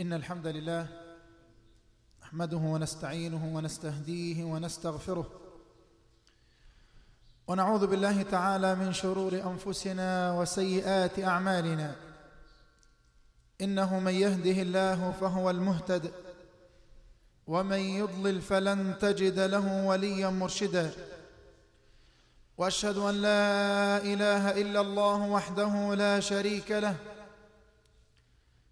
إن الحمد لله نحمده ونستعينه ونستهديه ونستغفره ونعوذ بالله تعالى من شرور أنفسنا وسيئات أعمالنا إنه من يهده الله فهو المهتد ومن يضلل فلن تجد له وليا مرشدا وأشهد أن لا إله إلا الله وحده لا شريك له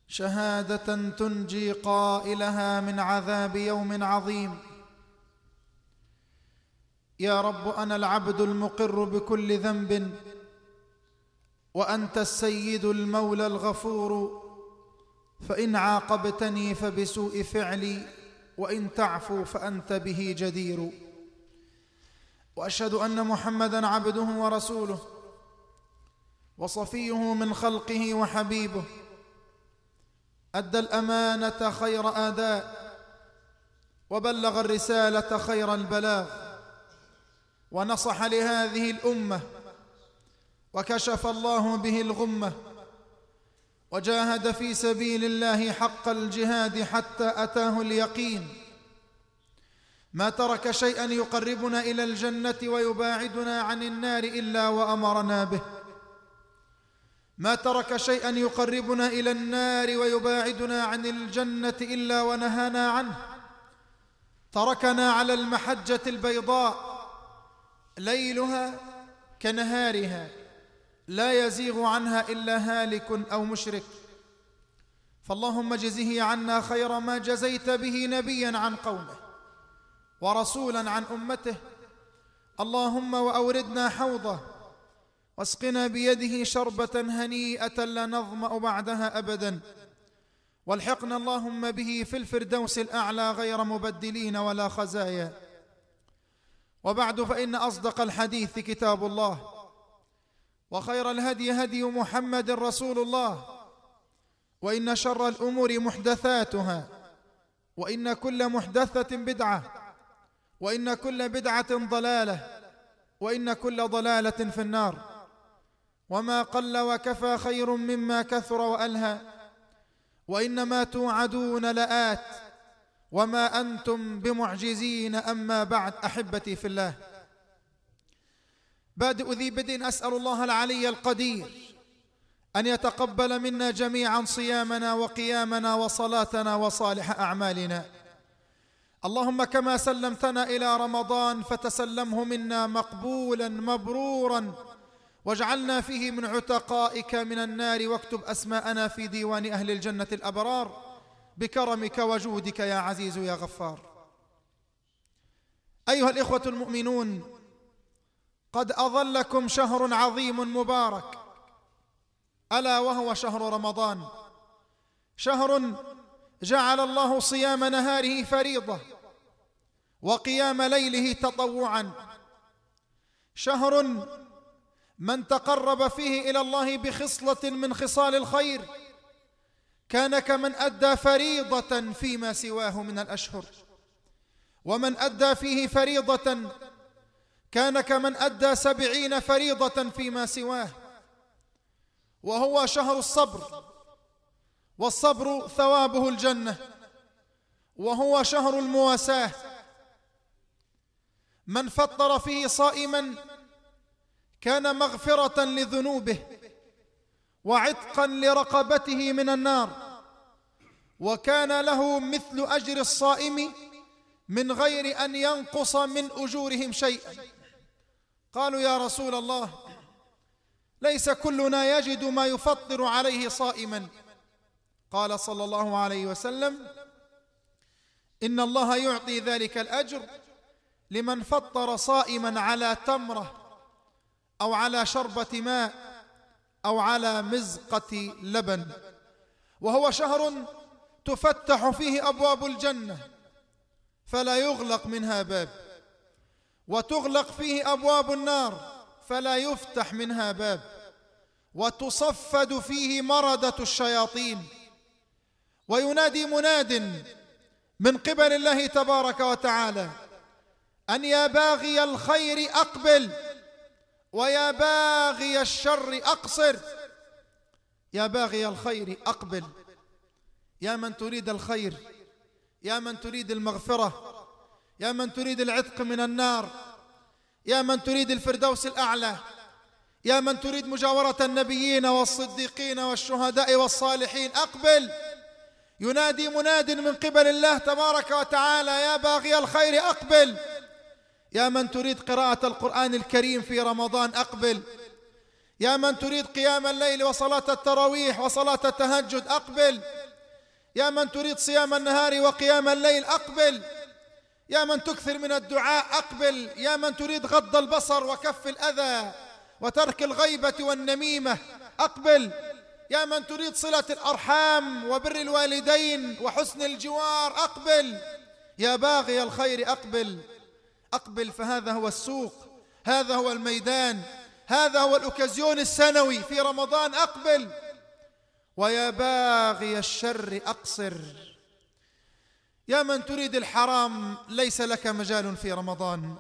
شهاده تنجي قائلها من عذاب يوم عظيم يا رب انا العبد المقر بكل ذنب وانت السيد المولى الغفور فان عاقبتني فبسوء فعلي وان تعفو فانت به جدير واشهد ان محمدا عبده ورسوله وصفيه من خلقه وحبيبه أدى الأمانة خير آداء وبلغ الرسالة خير البلاغ ونصح لهذه الأمة وكشف الله به الغمة وجاهد في سبيل الله حق الجهاد حتى أتاه اليقين ما ترك شيئا يقربنا إلى الجنة ويباعدنا عن النار إلا وأمرنا به ما ترك شيئا يقربنا إلى النار ويباعدنا عن الجنة إلا ونهانا عنه تركنا على المحجة البيضاء ليلها كنهارها لا يزيغ عنها إلا هالك أو مشرك فاللهم جزه عنا خير ما جزيت به نبيا عن قومه ورسولا عن أمته اللهم وأوردنا حوضه واسقنا بيده شربة هنيئة لا نظمأ بعدها أبدا والحقنا اللهم به في الفردوس الأعلى غير مبدلين ولا خزايا وبعد فإن أصدق الحديث كتاب الله وخير الهدي هدي محمد رسول الله وإن شر الأمور محدثاتها وإن كل محدثة بدعة وإن كل بدعة ضلالة وإن كل ضلالة في النار وما قل وكفى خير مما كثر والهى وانما توعدون لات وما انتم بمعجزين اما بعد احبتي في الله بادئ ذي بدء اسال الله العلي القدير ان يتقبل منا جميعا صيامنا وقيامنا وصلاتنا وصالح اعمالنا اللهم كما سلمتنا الى رمضان فتسلمه منا مقبولا مبرورا واجعلنا فيه من عتقائك من النار واكتب أسماءنا في ديوان أهل الجنة الأبرار بكرمك وجودك يا عزيز يا غفار أيها الإخوة المؤمنون قد أظلكم شهر عظيم مبارك ألا وهو شهر رمضان شهر جعل الله صيام نهاره فريضة وقيام ليله تطوعا شهر من تقرب فيه إلى الله بخصلة من خصال الخير كان كمن أدى فريضة فيما سواه من الأشهر ومن أدى فيه فريضة كان كمن أدى سبعين فريضة فيما سواه وهو شهر الصبر والصبر ثوابه الجنة وهو شهر المواساة من فطر فيه صائما كان مغفرة لذنوبه وعتقا لرقبته من النار وكان له مثل أجر الصائم من غير أن ينقص من أجورهم شيئا قالوا يا رسول الله ليس كلنا يجد ما يفطر عليه صائما قال صلى الله عليه وسلم إن الله يعطي ذلك الأجر لمن فطر صائما على تمره أو على شربة ماء أو على مزقة لبن وهو شهر تفتح فيه أبواب الجنة فلا يغلق منها باب وتغلق فيه أبواب النار فلا يفتح منها باب وتصفد فيه مردة الشياطين وينادي مناد من قبل الله تبارك وتعالى أن يا باغي الخير أقبل ويا باغي الشر أقصر يا باغي الخير أقبل يا من تريد الخير يا من تريد المغفرة يا من تريد العتق من النار يا من تريد الفردوس الأعلى يا من تريد مجاورة النبيين والصديقين والشهداء والصالحين أقبل ينادي مناد من قبل الله تبارك وتعالى يا باغي الخير أقبل يا من تريد قراءة القرآن الكريم في رمضان أقبل يا من تريد قيام الليل وصلاة التراويح وصلاة التهجد أقبل يا من تريد صيام النهار وقيام الليل أقبل يا من تكثر من الدعاء أقبل يا من تريد غض البصر وكف الأذى وترك الغيبة والنميمة أقبل يا من تريد صلة الأرحام وبر الوالدين وحسن الجوار أقبل يا باغي الخير أقبل أقبل فهذا هو السوق هذا هو الميدان هذا هو الأوكازيون السنوي في رمضان أقبل ويا باغي الشر أقصر يا من تريد الحرام ليس لك مجال في رمضان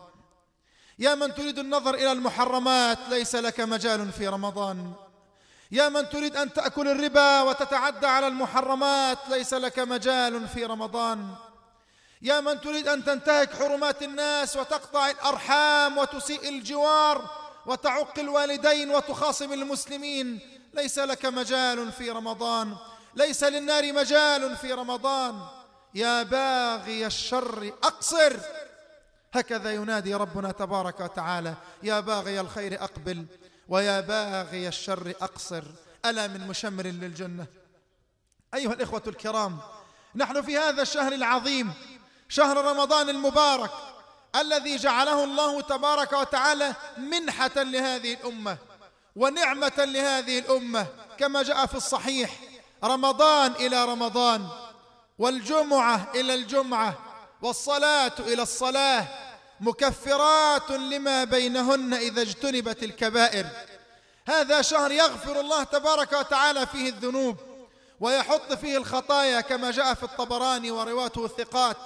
يا من تريد النظر إلى المحرمات ليس لك مجال في رمضان يا من تريد أن تأكل الربا وتتعدى على المحرمات ليس لك مجال في رمضان يا من تريد أن تنتهك حرمات الناس وتقطع الأرحام وتسيء الجوار وتعق الوالدين وتخاصم المسلمين ليس لك مجال في رمضان ليس للنار مجال في رمضان يا باغي الشر أقصر هكذا ينادي ربنا تبارك وتعالى يا باغي الخير أقبل ويا باغي الشر أقصر ألا من مشمر للجنة أيها الإخوة الكرام نحن في هذا الشهر العظيم شهر رمضان المبارك الذي جعله الله تبارك وتعالى منحة لهذه الأمة ونعمة لهذه الأمة كما جاء في الصحيح رمضان إلى رمضان والجمعة إلى الجمعة والصلاة إلى الصلاة مكفرات لما بينهن إذا اجتنبت الكبائر هذا شهر يغفر الله تبارك وتعالى فيه الذنوب ويحط فيه الخطايا كما جاء في الطبراني ورواته الثقات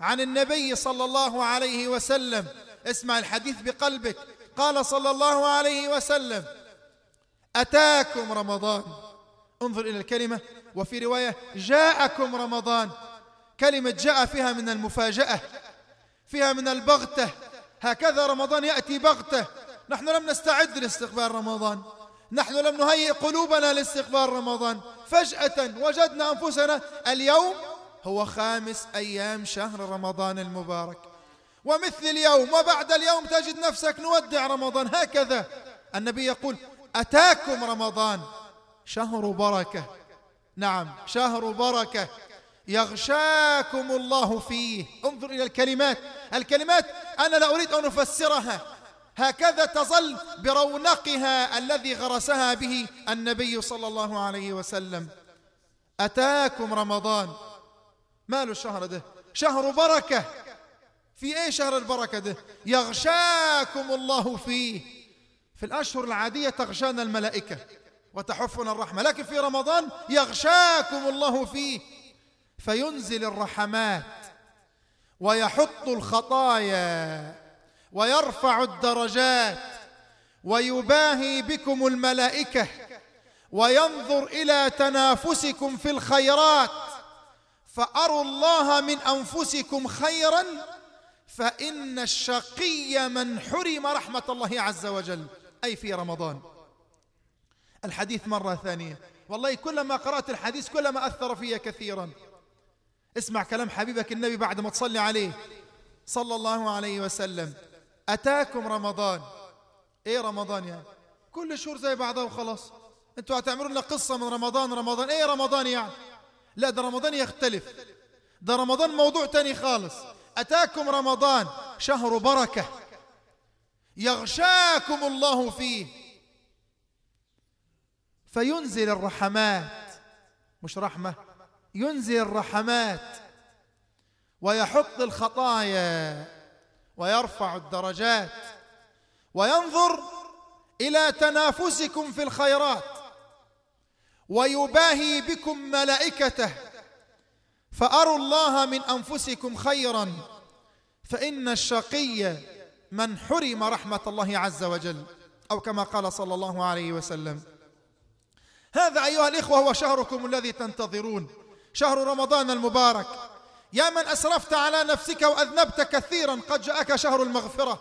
عن النبي صلى الله عليه وسلم اسمع الحديث بقلبك قال صلى الله عليه وسلم أتاكم رمضان انظر إلى الكلمة وفي رواية جاءكم رمضان كلمة جاء فيها من المفاجأة فيها من البغتة هكذا رمضان يأتي بغتة نحن لم نستعد لاستقبال رمضان نحن لم نهيئ قلوبنا لاستقبال رمضان فجأة وجدنا أنفسنا اليوم هو خامس أيام شهر رمضان المبارك ومثل اليوم وبعد اليوم تجد نفسك نودع رمضان هكذا النبي يقول أتاكم رمضان شهر بركة نعم شهر بركة يغشاكم الله فيه انظر إلى الكلمات الكلمات أنا لا أريد أن أفسرها هكذا تظل برونقها الذي غرسها به النبي صلى الله عليه وسلم أتاكم رمضان ماله الشهر ده شهر بركة في ايه شهر البركة ده يغشاكم الله فيه في الأشهر العادية تغشانا الملائكة وتحفنا الرحمة لكن في رمضان يغشاكم الله فيه فينزل الرحمات ويحط الخطايا ويرفع الدرجات ويباهي بكم الملائكة وينظر إلى تنافسكم في الخيرات فأروا الله من أنفسكم خيرا فإن الشقي من حرم رحمة الله عز وجل أي في رمضان الحديث مرة ثانية والله كلما قرأت الحديث كلما أثر فيه كثيرا اسمع كلام حبيبك النبي بعد ما تصلي عليه صلى الله عليه وسلم أتاكم رمضان إيه رمضان يعني كل شهور زي بعضها وخلاص انتوا هتعملوا لنا قصة من رمضان رمضان إيه رمضان يعني لا ده رمضان يختلف ده رمضان موضوع تاني خالص أتاكم رمضان شهر بركة يغشاكم الله فيه فينزل الرحمات مش رحمة ينزل الرحمات ويحط الخطايا ويرفع الدرجات وينظر إلى تنافسكم في الخيرات ويباهي بكم ملائكته فأروا الله من أنفسكم خيرا فإن الشقي من حرم رحمة الله عز وجل أو كما قال صلى الله عليه وسلم هذا أيها الإخوة هو شهركم الذي تنتظرون شهر رمضان المبارك يا من أسرفت على نفسك وأذنبت كثيرا قد جاءك شهر المغفرة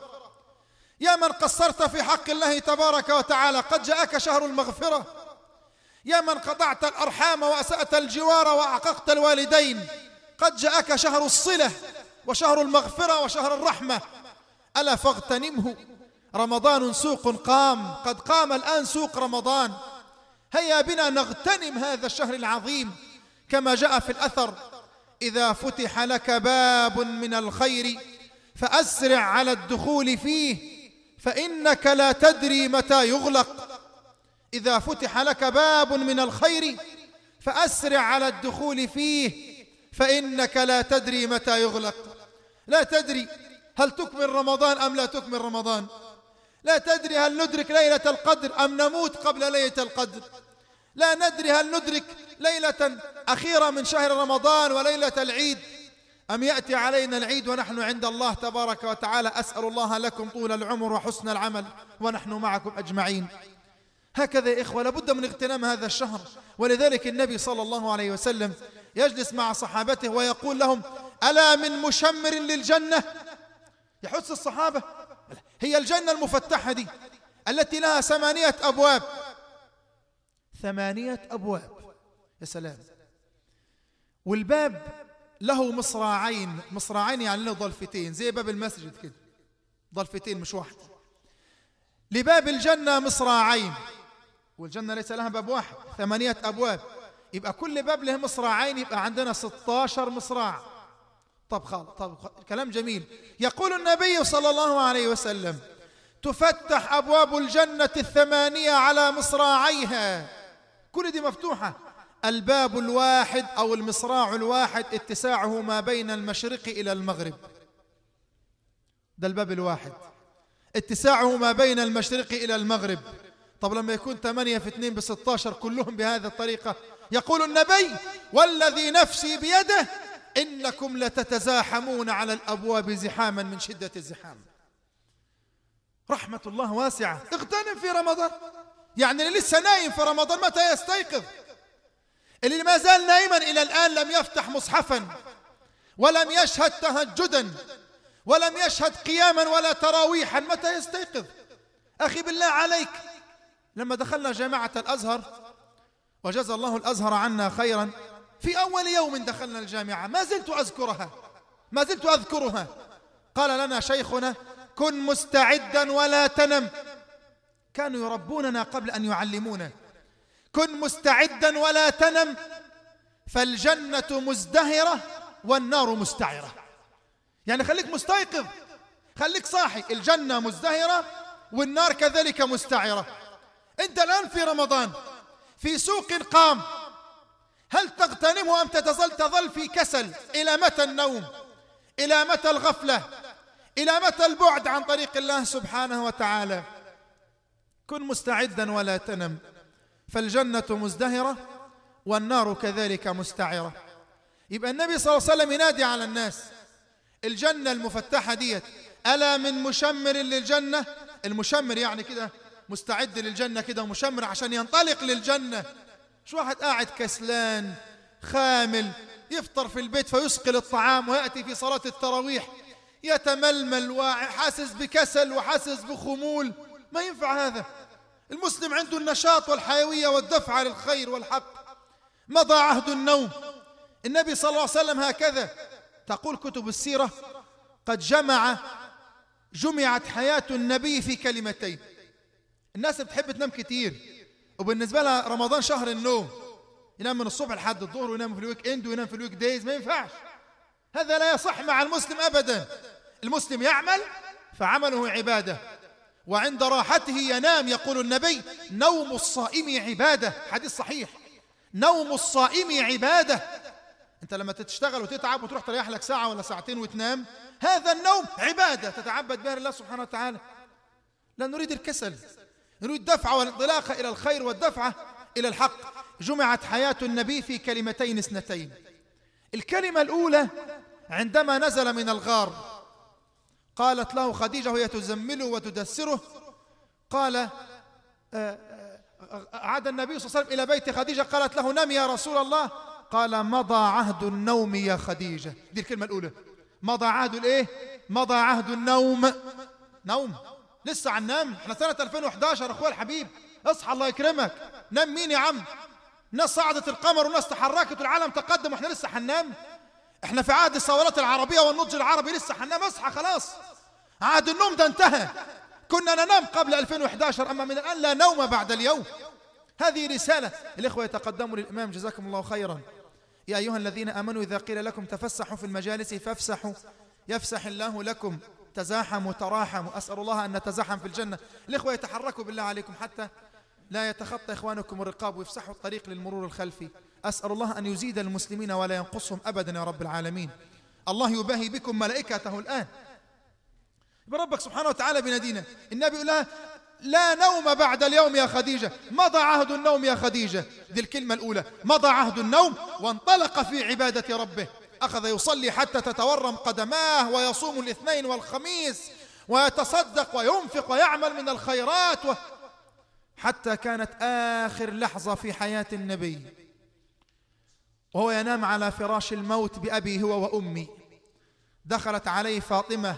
يا من قصرت في حق الله تبارك وتعالى قد جاءك شهر المغفرة يا من قطعت الأرحام وأسأت الجوار وأعققت الوالدين قد جاءك شهر الصلة وشهر المغفرة وشهر الرحمة ألا فاغتنمه رمضان سوق قام قد قام الآن سوق رمضان هيا بنا نغتنم هذا الشهر العظيم كما جاء في الأثر إذا فتح لك باب من الخير فأسرع على الدخول فيه فإنك لا تدري متى يغلق إذا فتح لك باب من الخير فأسرع على الدخول فيه فإنك لا تدري متى يغلق لا تدري هل تكمل رمضان أم لا تكمل رمضان لا تدري هل ندرك ليلة القدر أم نموت قبل ليلة القدر لا ندري هل ندرك ليلة أخيرة من شهر رمضان وليلة العيد أم يأتي علينا العيد ونحن عند الله تبارك وتعالى أسأل الله لكم طول العمر وحسن العمل ونحن معكم أجمعين هكذا يا إخوة لابد من اغتنام هذا الشهر ولذلك النبي صلى الله عليه وسلم يجلس مع صحابته ويقول لهم ألا من مشمر للجنة يحس الصحابة هي الجنة المفتحة دي التي لها ثمانية أبواب ثمانية أبواب يا سلام والباب له مصراعين مصراعين يعني له ضلفتين زي باب المسجد كده ضلفتين مش واحدة لباب الجنة مصراعين والجنة ليس لها باب واحد ثمانية أبواب يبقى كل باب له مصراعين يبقى عندنا 16 مصراع طب خال طب كلام جميل يقول النبي صلى الله عليه وسلم تفتح أبواب الجنة الثمانية على مصراعيها كل دي مفتوحة الباب الواحد أو المصراع الواحد اتساعه ما بين المشرق إلى المغرب ده الباب الواحد اتساعه ما بين المشرق إلى المغرب طب لما يكون 8 في 2 ب 16 كلهم بهذه الطريقة يقول النبي والذي نفسي بيده إنكم لتتزاحمون على الأبواب زحاما من شدة الزحام رحمة الله واسعة اغتنم في رمضان يعني اللي لسه نايم في رمضان متى يستيقظ اللي ما زال نائما إلى الآن لم يفتح مصحفا ولم يشهد تهجدا ولم يشهد قياما ولا تراويحا متى يستيقظ أخي بالله عليك لما دخلنا جامعة الأزهر وجزى الله الأزهر عنا خيرا في أول يوم دخلنا الجامعة ما زلت أذكرها ما زلت أذكرها قال لنا شيخنا كن مستعدا ولا تنم كانوا يربوننا قبل أن يعلمونا كن مستعدا ولا تنم فالجنة مزدهرة والنار مستعرة يعني خليك مستيقظ خليك صاحي الجنة مزدهرة والنار كذلك مستعرة أنت الآن في رمضان في سوق قام هل تغتنمه أم تتظل تظل في كسل إلى متى النوم إلى متى الغفلة إلى متى البعد عن طريق الله سبحانه وتعالى كن مستعدا ولا تنم فالجنة مزدهرة والنار كذلك مستعرة يبقى النبي صلى الله عليه وسلم ينادي على الناس الجنة المفتحة ديت ألا من مشمر للجنة المشمر يعني كده مستعد للجنة كده ومشمر عشان ينطلق للجنة مش واحد قاعد كسلان خامل يفطر في البيت فيسقل الطعام ويأتي في صلاة التراويح يتململ وحاسس بكسل وحاسس بخمول ما ينفع هذا المسلم عنده النشاط والحيوية والدفعة للخير والحق مضى عهد النوم النبي صلى الله عليه وسلم هكذا تقول كتب السيرة قد جمع جمعت حياة النبي في كلمتين الناس بتحب تنام كتير وبالنسبة لها رمضان شهر النوم ينام من الصبح لحد الظهر وينام في الويك اند وينام في الويك دايز ما ينفعش هذا لا يصح مع المسلم أبدا المسلم يعمل فعمله عبادة وعند راحته ينام يقول النبي نوم الصائم عبادة حديث صحيح نوم الصائم عبادة انت لما تشتغل وتتعب وتروح تريح لك ساعة ولا ساعتين وتنام هذا النوم عبادة تتعبد بها لله سبحانه وتعالى لا نريد الكسل نريد دفعة والانطلاق إلى الخير والدفعة إلى الحق جمعت حياة النبي في كلمتين اثنتين الكلمة الأولى عندما نزل من الغار قالت له خديجة وهي تزمله وتدسره قال آه، آه، عاد النبي صلى الله عليه وسلم إلى بيت خديجة قالت له نم يا رسول الله قال مضى عهد النوم يا خديجة دي الكلمة الأولى مضى عهد الإيه مضى عهد النوم نوم لسه هننام احنا سنة 2011 اخويا الحبيب اصحى الله يكرمك نام مين يا عم ناس صعدت القمر وناس تحركت والعالم تقدم واحنا لسه حنام احنا في عهد الثورات العربية والنضج العربي لسه حنام اصحى خلاص عهد النوم ده انتهى كنا ننام قبل 2011 أما من الآن لا نوم بعد اليوم هذه رسالة الإخوة يتقدموا للإمام جزاكم الله خيرا يا أيها الذين آمنوا إذا قيل لكم تفسحوا في المجالس فافسحوا يفسح الله لكم تزاحموا تراحموا أسأل الله أن نتزاحم في الجنة الإخوة يتحركوا بالله عليكم حتى لا يتخطى إخوانكم الرقاب ويفسحوا الطريق للمرور الخلفي أسأل الله أن يزيد المسلمين ولا ينقصهم أبدا يا رب العالمين الله يباهي بكم ملائكته الآن بربك سبحانه وتعالى بنادينا النبي يقول لا نوم بعد اليوم يا خديجة مضى عهد النوم يا خديجة دي الكلمة الأولى مضى عهد النوم وانطلق في عبادة ربه أخذ يصلي حتى تتورم قدماه ويصوم الاثنين والخميس ويتصدق وينفق ويعمل من الخيرات و... حتى كانت آخر لحظة في حياة النبي وهو ينام على فراش الموت بأبي هو وأمي دخلت عليه فاطمة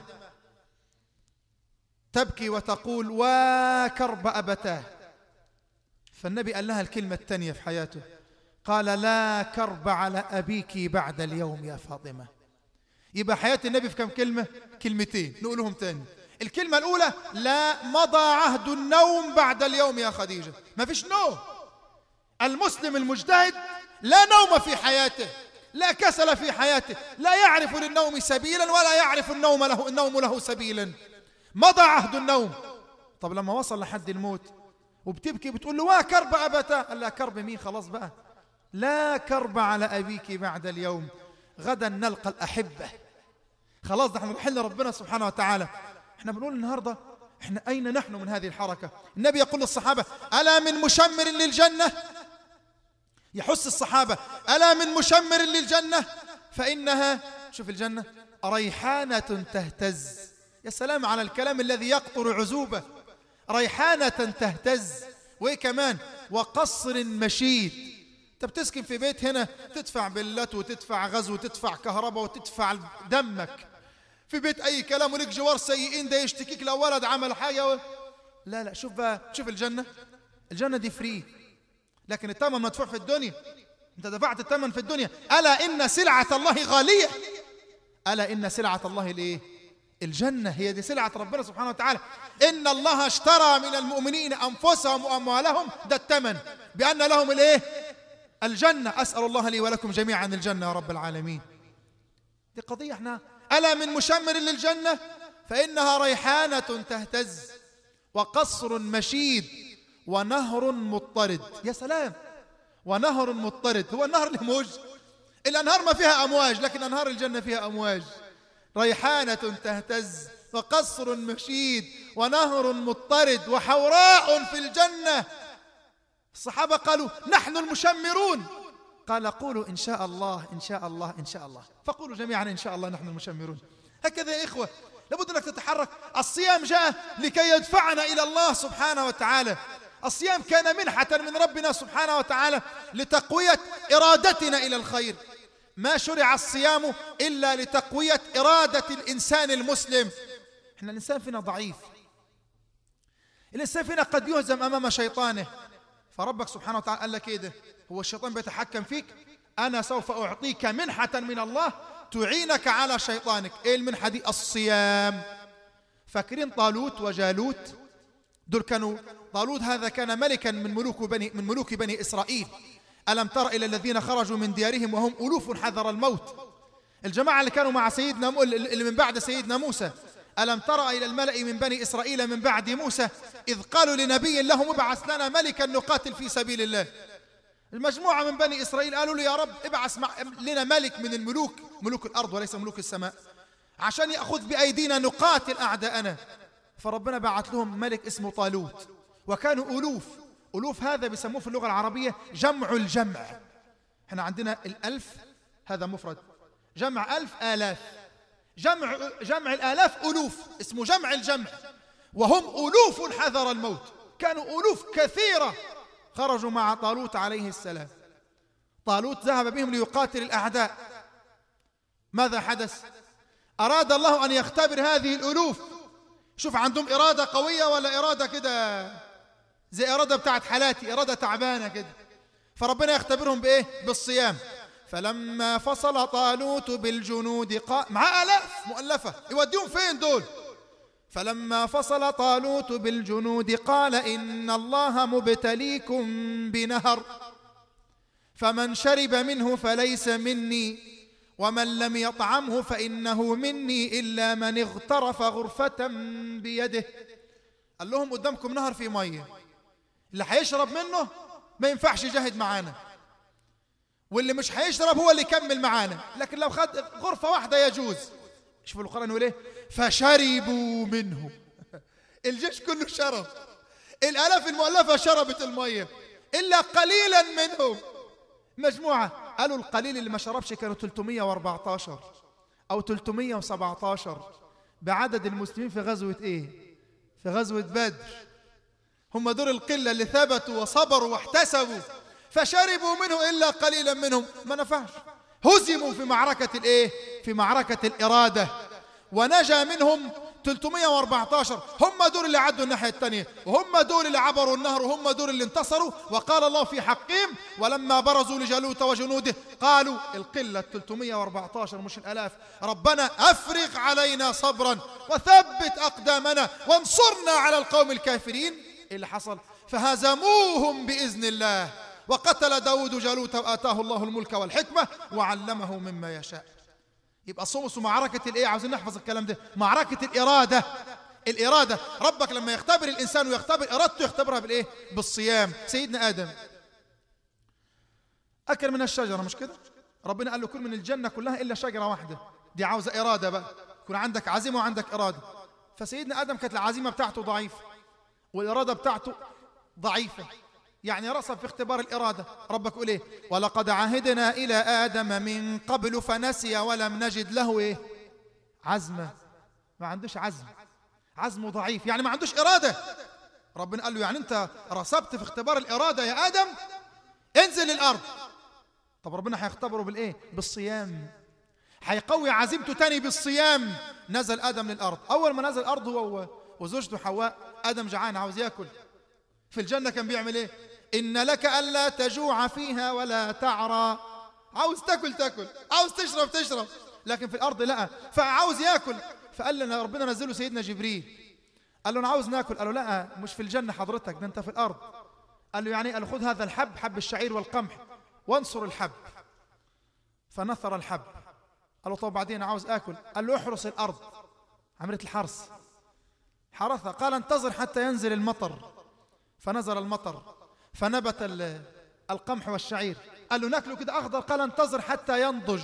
تبكي وتقول وا كرب أبتاه فالنبي قال لها الكلمة الثانية في حياته قال لا كرب على أبيك بعد اليوم يا فاطمة يبقى حياة النبي في كم كلمة كلمتين نقولهم تاني الكلمة الأولى لا مضى عهد النوم بعد اليوم يا خديجة ما فيش نوم المسلم المجتهد لا نوم في حياته لا كسل في حياته لا يعرف للنوم سبيلا ولا يعرف النوم له النوم له سبيلا مضى عهد النوم طب لما وصل لحد الموت وبتبكي بتقول له واه كرب أبتا قال لها كرب مين خلاص بقى لا كرب على أبيك بعد اليوم غدا نلقى الأحبة خلاص ده احنا ربنا سبحانه وتعالى احنا بنقول النهاردة احنا أين نحن من هذه الحركة النبي يقول للصحابة ألا من مشمر للجنة يحس الصحابة ألا من مشمر للجنة فإنها شوف الجنة ريحانة تهتز يا سلام على الكلام الذي يقطر عزوبة ريحانة تهتز وإيه كمان وقصر مشيد انت بتسكن في بيت هنا تدفع بلات وتدفع غزو وتدفع كهرباء وتدفع دمك في بيت اي كلام ولك جوار سيئين ده يشتكيك لو ولد عمل حاجه و... لا لا شوف بقى شوف الجنه الجنه دي فري لكن الثمن مدفوع في الدنيا انت دفعت الثمن في الدنيا الا ان سلعه الله غاليه الا ان سلعه الله الايه الجنه هي دي سلعه ربنا سبحانه وتعالى ان الله اشترى من المؤمنين انفسهم واموالهم ده الثمن بان لهم الايه الجنة أسأل الله لي ولكم جميعا الجنة يا رب العالمين دي قضية احنا ألا من مشمر للجنة فإنها ريحانة تهتز وقصر مشيد ونهر مضطرد يا سلام ونهر مضطرد هو النهر الموج الأنهار ما فيها أمواج لكن أنهار الجنة فيها أمواج ريحانة تهتز وقصر مشيد ونهر مضطرد وحوراء في الجنة الصحابة قالوا نحن المشمرون قال قولوا إن شاء الله إن شاء الله إن شاء الله فقولوا جميعا إن شاء الله نحن المشمرون هكذا يا إخوة لابد أنك تتحرك الصيام جاء لكي يدفعنا إلى الله سبحانه وتعالى الصيام كان منحة من ربنا سبحانه وتعالى لتقوية إرادتنا إلى الخير ما شرع الصيام إلا لتقوية إرادة الإنسان المسلم إحنا الإنسان فينا ضعيف الإنسان فينا قد يهزم أمام شيطانه فربك سبحانه وتعالى قال لك ايه ده هو الشيطان بيتحكم فيك انا سوف اعطيك منحه من الله تعينك على شيطانك ايه المنحه دي الصيام فاكرين طالوت وجالوت دول كانوا طالوت هذا كان ملكا من ملوك بني من ملوك بني اسرائيل الم تر الى الذين خرجوا من ديارهم وهم الوف حذر الموت الجماعه اللي كانوا مع سيدنا اللي من بعد سيدنا موسى ألم ترى إلى الملأ من بني إسرائيل من بعد موسى إذ قالوا لنبي لهم ابعث لنا ملكا نقاتل في سبيل الله المجموعة من بني إسرائيل قالوا له يا رب ابعث لنا ملك من الملوك ملوك الأرض وليس ملوك السماء عشان يأخذ بأيدينا نقاتل أعداءنا فربنا بعث لهم ملك اسمه طالوت وكانوا ألوف ألوف هذا بيسموه في اللغة العربية جمع الجمع احنا عندنا الألف هذا مفرد جمع ألف آلاف جمع جمع الآلاف ألوف اسمه جمع الجمع وهم ألوف حذر الموت كانوا ألوف كثيرة خرجوا مع طالوت عليه السلام طالوت ذهب بهم ليقاتل الأعداء ماذا حدث أراد الله أن يختبر هذه الألوف شوف عندهم إرادة قوية ولا إرادة كده زي إرادة بتاعت حالاتي إرادة تعبانة كده فربنا يختبرهم بإيه بالصيام فلما فصل طالوت بالجنود قا... مع آلاف مؤلفة يوديهم فين دول فلما فصل طالوت بالجنود قال إن الله مبتليكم بنهر فمن شرب منه فليس مني ومن لم يطعمه فإنه مني إلا من اغترف غرفة بيده قال لهم قدامكم نهر فيه مية اللي هيشرب منه ما ينفعش يجاهد معانا واللي مش هيشرب هو اللي يكمل معانا لكن لو خد غرفة واحدة يجوز شوفوا القرآن يقول إيه فشربوا منه الجيش كله شرب الآلاف المؤلفة شربت المية إلا قليلا منهم مجموعة قالوا القليل اللي ما شربش كانوا 314 أو 317 بعدد المسلمين في غزوة إيه؟ في غزوة بدر هم دول القلة اللي ثبتوا وصبروا واحتسبوا فشربوا منه إلا قليلا منهم ما نفعش هزموا في معركة الإيه؟ في معركة الإرادة ونجا منهم 314 هم دول اللي عدوا الناحية الثانية وهم دول اللي عبروا النهر وهم دول اللي انتصروا وقال الله في حقهم ولما برزوا لجالوت وجنوده قالوا القلة 314 مش الألاف ربنا أفرغ علينا صبرا وثبت أقدامنا وانصرنا على القوم الكافرين إيه اللي حصل فهزموهم بإذن الله وقتل داود جالوت وآتاه الله الملك والحكمة وعلمه مما يشاء يبقى صومس معركة الإيه عاوزين نحفظ الكلام ده معركة الإرادة الإرادة ربك لما يختبر الإنسان ويختبر إرادته يختبرها بالإيه بالصيام سيدنا آدم أكل من الشجرة مش كده ربنا قال له كل من الجنة كلها إلا شجرة واحدة دي عاوزة إرادة بقى يكون عندك عزيمة وعندك إرادة فسيدنا آدم كانت العزيمة بتاعته ضعيفة والإرادة بتاعته ضعيفة يعني رسب في اختبار الإرادة ربك يقول إيه ولقد عهدنا إلى آدم من قبل فنسي ولم نجد له إيه عزمة ما عندوش عزم عزمه ضعيف يعني ما عندوش إرادة ربنا قال له يعني أنت رسبت في اختبار الإرادة يا آدم انزل الأرض طب ربنا هيختبره بالإيه بالصيام هيقوي عزيمته تاني بالصيام نزل آدم للأرض أول ما نزل الأرض هو وزوجته حواء آدم جعان عاوز ياكل في الجنة كان بيعمل إيه إن لك ألا تجوع فيها ولا تعرى عاوز تاكل تاكل عاوز تشرب تشرب لكن في الأرض لا فعاوز ياكل فقال لنا ربنا نزله سيدنا جبريل قال له أنا عاوز ناكل قال له لا مش في الجنة حضرتك ده أنت في الأرض قال له يعني قال خذ هذا الحب حب الشعير والقمح وانصر الحب فنثر الحب قال له طب بعدين عاوز آكل قال له احرس الأرض عملت الحرس حرثة قال انتظر حتى ينزل المطر فنزل المطر فنبت القمح والشعير قال له ناكله كده أخضر قال انتظر حتى ينضج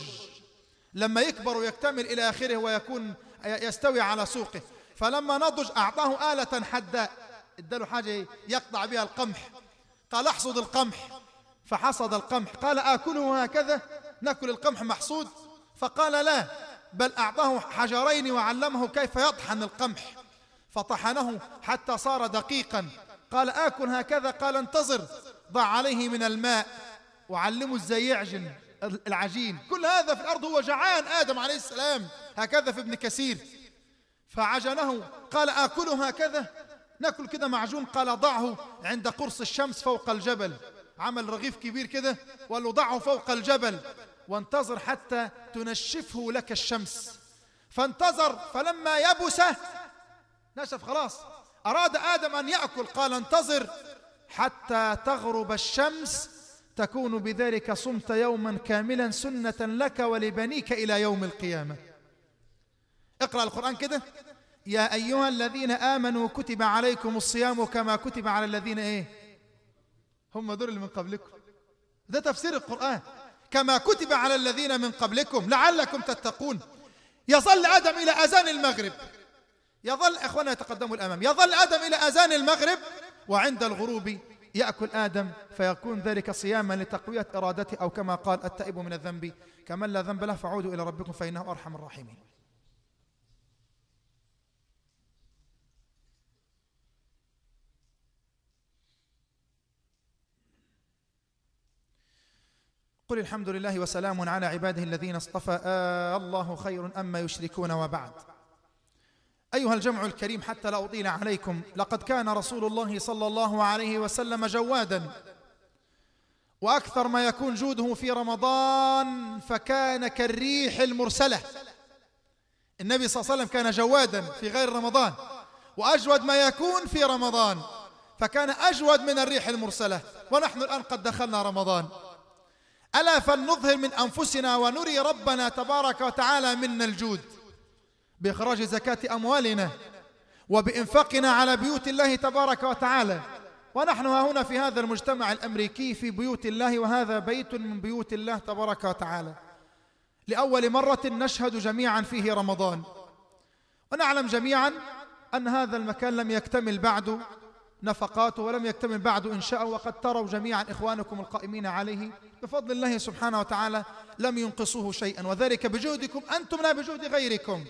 لما يكبر ويكتمل إلى آخره ويكون يستوي على سوقه فلما نضج أعطاه آلة حداء اداله حاجة يقطع بها القمح قال احصد القمح فحصد القمح قال آكله هكذا نأكل القمح محصود فقال لا بل أعطاه حجرين وعلمه كيف يطحن القمح فطحنه حتى صار دقيقا قال آكل هكذا قال انتظر ضع عليه من الماء وعلمه ازاي يعجن العجين كل هذا في الأرض هو جعان آدم عليه السلام هكذا في ابن كثير فعجنه قال آكل هكذا ناكل كده معجون قال ضعه عند قرص الشمس فوق الجبل عمل رغيف كبير كده وقال له ضعه فوق الجبل وانتظر حتى تنشفه لك الشمس فانتظر فلما يبس نشف خلاص أراد آدم أن يأكل قال انتظر حتى تغرب الشمس تكون بذلك صمت يوما كاملا سنة لك ولبنيك إلى يوم القيامة اقرأ القرآن كده يا أيها الذين آمنوا كتب عليكم الصيام كما كتب على الذين إيه هم دول اللي من قبلكم ده تفسير القرآن كما كتب على الذين من قبلكم لعلكم تتقون يظل آدم إلى أذان المغرب يظل إخواننا يتقدموا الأمام يظل آدم إلى أذان المغرب وعند الغروب يأكل آدم فيكون ذلك صياما لتقوية إرادته أو كما قال التائب من الذنب كمن لا ذنب له فعودوا إلى ربكم فإنه أرحم الراحمين قل الحمد لله وسلام على عباده الذين اصطفى آه الله خير أما يشركون وبعد أيها الجمع الكريم حتى لا أطيل عليكم لقد كان رسول الله صلى الله عليه وسلم جوادا وأكثر ما يكون جوده في رمضان فكان كالريح المرسلة النبي صلى الله عليه وسلم كان جوادا في غير رمضان وأجود ما يكون في رمضان فكان أجود من الريح المرسلة ونحن الآن قد دخلنا رمضان ألا فلنظهر من أنفسنا ونري ربنا تبارك وتعالى منا الجود بإخراج زكاة أموالنا وبإنفاقنا على بيوت الله تبارك وتعالى ونحن هنا في هذا المجتمع الأمريكي في بيوت الله وهذا بيت من بيوت الله تبارك وتعالى لأول مرة نشهد جميعا فيه رمضان ونعلم جميعا أن هذا المكان لم يكتمل بعد نفقاته ولم يكتمل بعد إن شاء وقد تروا جميعا إخوانكم القائمين عليه بفضل الله سبحانه وتعالى لم ينقصوه شيئا وذلك بجهدكم أنتم لا بجهد غيركم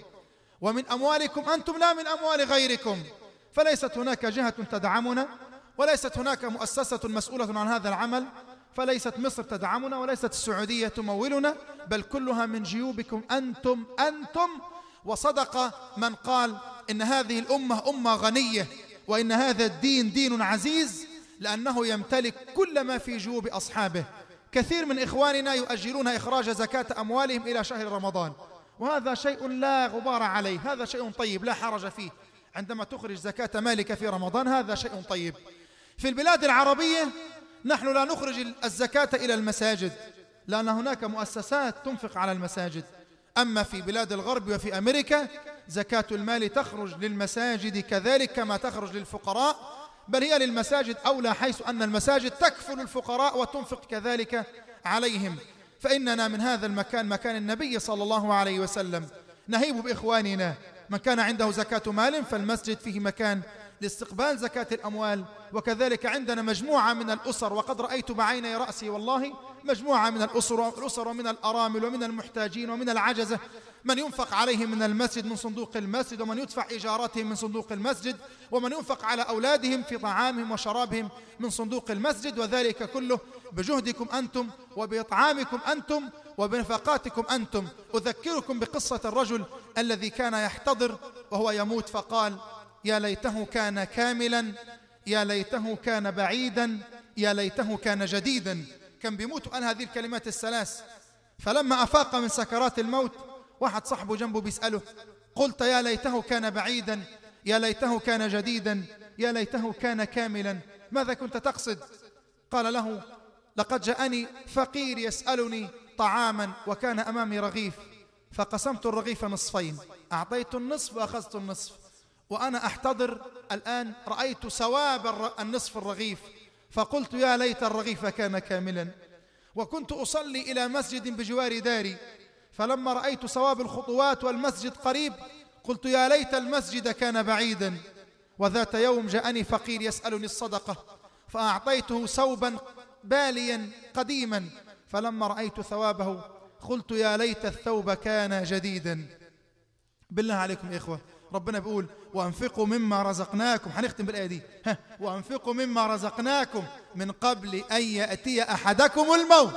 ومن أموالكم أنتم لا من أموال غيركم فليست هناك جهة تدعمنا وليست هناك مؤسسة مسؤولة عن هذا العمل فليست مصر تدعمنا وليست السعودية تمولنا بل كلها من جيوبكم أنتم أنتم وصدق من قال إن هذه الأمة أمة غنية وإن هذا الدين دين عزيز لأنه يمتلك كل ما في جيوب أصحابه كثير من إخواننا يؤجلون إخراج زكاة أموالهم إلى شهر رمضان وهذا شيء لا غبار عليه هذا شيء طيب لا حرج فيه عندما تخرج زكاة مالك في رمضان هذا شيء طيب في البلاد العربية نحن لا نخرج الزكاة إلى المساجد لأن هناك مؤسسات تنفق على المساجد أما في بلاد الغرب وفي أمريكا زكاة المال تخرج للمساجد كذلك كما تخرج للفقراء بل هي للمساجد أولى حيث أن المساجد تكفل الفقراء وتنفق كذلك عليهم فإننا من هذا المكان مكان النبي صلى الله عليه وسلم نهيب بإخواننا من كان عنده زكاة مال فالمسجد فيه مكان لاستقبال زكاة الأموال وكذلك عندنا مجموعة من الأسر وقد رأيت بعيني رأسي والله مجموعة من الأسر, الأسر ومن الأرامل ومن المحتاجين ومن العجزة من ينفق عليه من المسجد من صندوق المسجد ومن يدفع إيجاراتهم من صندوق المسجد ومن ينفق على أولادهم في طعامهم وشرابهم من صندوق المسجد وذلك كله بجهدكم أنتم وبإطعامكم أنتم وبنفقاتكم أنتم أذكركم بقصة الرجل الذي كان يحتضر وهو يموت فقال يا ليته كان كاملا يا ليته كان بعيدا يا ليته كان جديدا كان بيموت وقال هذه الكلمات الثلاث فلما أفاق من سكرات الموت واحد صاحبه جنبه بيسأله قلت يا ليته كان بعيدا يا ليته كان جديدا يا ليته كان كاملا ماذا كنت تقصد قال له لقد جاءني فقير يسألني طعاما وكان أمامي رغيف فقسمت الرغيف نصفين أعطيت النصف وأخذت النصف وأنا أحتضر الآن رأيت سواب النصف الرغيف فقلت يا ليت الرغيف كان كاملا وكنت أصلي إلى مسجد بجوار داري فلما رأيت صواب الخطوات والمسجد قريب قلت يا ليت المسجد كان بعيدا وذات يوم جاءني فقير يسألني الصدقة فأعطيته ثوبا باليا قديما فلما رأيت ثوابه قلت يا ليت الثوب كان جديدا بالله عليكم إخوة ربنا بيقول وأنفقوا مما رزقناكم هنختم بالآية دي ها وأنفقوا مما رزقناكم من قبل أن يأتي أحدكم الموت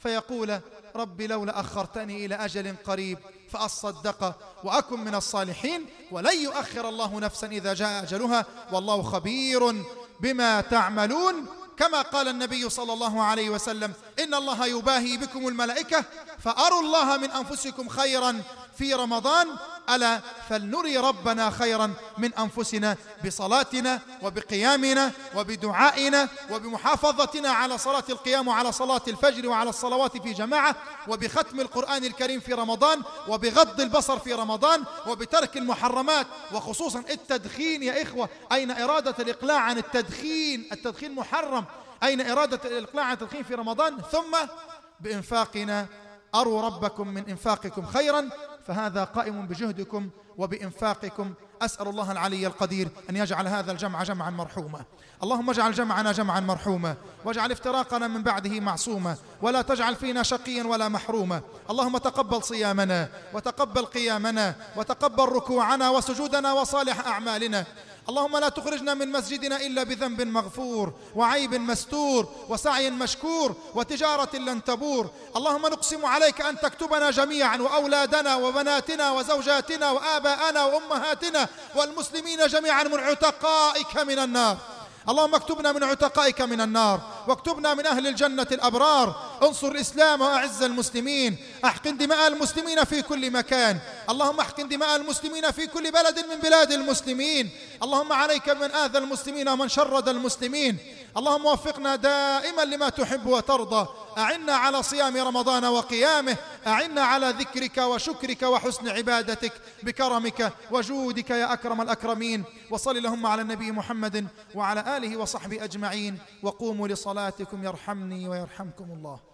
فيقول رب لولا أخرتني إلى أجل قريب فأصدق وأكن من الصالحين ولن يؤخر الله نفسا إذا جاء أجلها والله خبير بما تعملون كما قال النبي صلى الله عليه وسلم إن الله يباهي بكم الملائكة فأروا الله من أنفسكم خيرا في رمضان ألا فلنري ربنا خيرا من أنفسنا بصلاتنا وبقيامنا وبدعائنا وبمحافظتنا على صلاة القيام وعلى صلاة الفجر وعلى الصلوات في جماعة وبختم القرآن الكريم في رمضان وبغض البصر في رمضان وبترك المحرمات وخصوصا التدخين يا إخوة أين إرادة الإقلاع عن التدخين التدخين محرم أين إرادة الإقلاع عن التدخين في رمضان ثم بإنفاقنا أروا ربكم من إنفاقكم خيرا فهذا قائم بجهدكم وبإنفاقكم أسأل الله العلي القدير أن يجعل هذا الجمع جمعا مرحوما اللهم اجعل جمعنا جمعا مرحوما واجعل افتراقنا من بعده معصوما ولا تجعل فينا شقيا ولا محروما اللهم تقبل صيامنا وتقبل قيامنا وتقبل ركوعنا وسجودنا وصالح أعمالنا اللهم لا تخرجنا من مسجدنا إلا بذنب مغفور وعيب مستور وسعي مشكور وتجارة لن تبور اللهم نقسم عليك أن تكتبنا جميعا وأولادنا وبناتنا وزوجاتنا وآباءنا وأمهاتنا والمسلمين جميعا من عتقائك من النار اللهم اكتبنا من عتقائك من النار واكتبنا من أهل الجنة الأبرار انصر الإسلام وأعز المسلمين احقن دماء المسلمين في كل مكان اللهم احقن دماء المسلمين في كل بلد من بلاد المسلمين اللهم عليك من آذى المسلمين ومن شرد المسلمين اللهم وفقنا دائما لما تحب وترضى أعنا على صيام رمضان وقيامه أعنا على ذكرك وشكرك وحسن عبادتك بكرمك وجودك يا أكرم الأكرمين وصل اللهم على النبي محمد وعلى آله وصحبه أجمعين وقوموا لصلاتكم يرحمني ويرحمكم الله